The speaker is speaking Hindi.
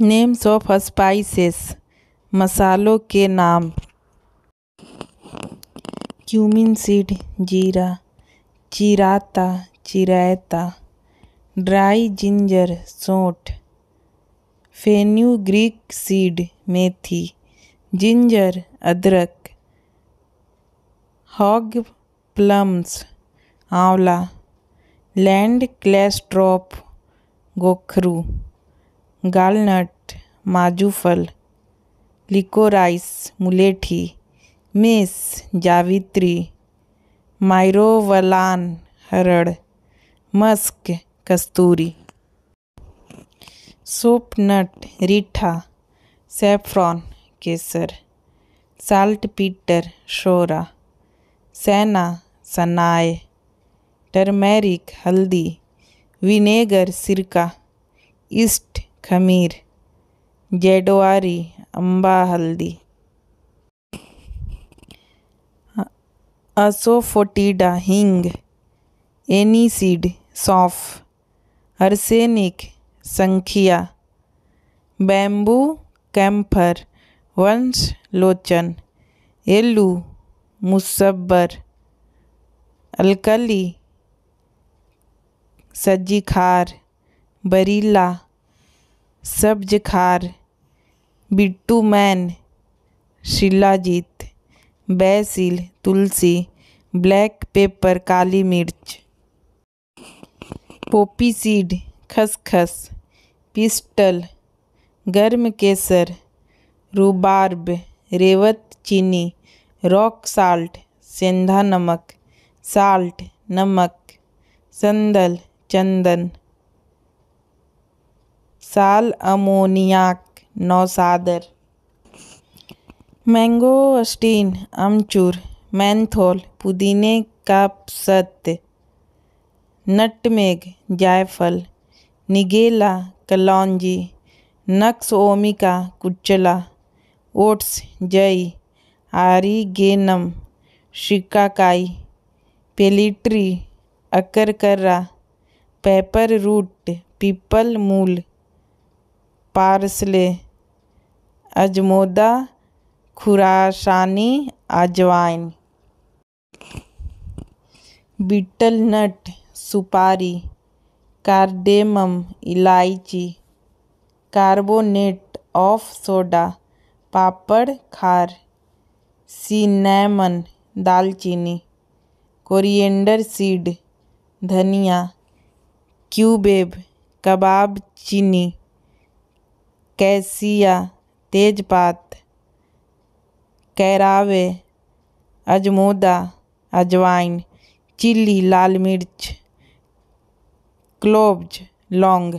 नेम्स ऑफ स्पाइसेस मसालों के नाम क्यूमिन सीड जीरा चिराता चिरायता ड्राई जिंजर सोंठ फेन्यू ग्रीक सीड मेथी जिंजर अदरक हॉग प्लम्स आंवला लैंड क्लेस्ट्रॉप गोखरू गालनट माजू फल लिकोराइस मुलेठी मिस जावित्री मायरोवलान हरड़ मस्क कस्तूरी सोपनट रीठा सेफ्रॉन केसर साल्ट पीटर शोरा सैना सनाए टर्मेरिक हल्दी विनेगर सिरका ईस्ट खमीर जेडोआरी अम्बा हल्दी असोफोटिडा हिंग एनीसीड सौफ अर्सेनिक संखिया बैम्बू कैम्फर वंश लोचन एलू मुसब्बर अलकली सज्जी खार बरीला सब्ज खार बिट्टू मैन शिलाजीत बैसिल तुलसी ब्लैक पेपर काली मिर्च पोपी सीड खसखस पिस्टल गर्म केसर रूबार्ब रेवत चीनी रॉक साल्ट सेंधा नमक साल्ट नमक संदल चंदन साल अमोनियाक नौसादर मैंगो अस्टीन अमचूर मैंथोल पुदीने का सत्य नटमेग जायफल निगेला कलौजी नक्स ओमिका कुचला ओट्स जई आरीगेनम शिकाकाई पेलिट्री अकरकर्रा पेपर रूट पीपल मूल पार्सले अजमोदा खुरासानी अजवाइन बीटल नट सुपारी कार्डेमम इलायची कार्बोनेट ऑफ सोडा पापड़ खार सीनेमन दालचीनी कोरिएंडर सीड धनिया क्यूबेब कबाब चीनी कैसिया तेजपात कैरावे अजमोदा अजवाइन चिल्ली लाल मिर्च क्लोव्ज लौंग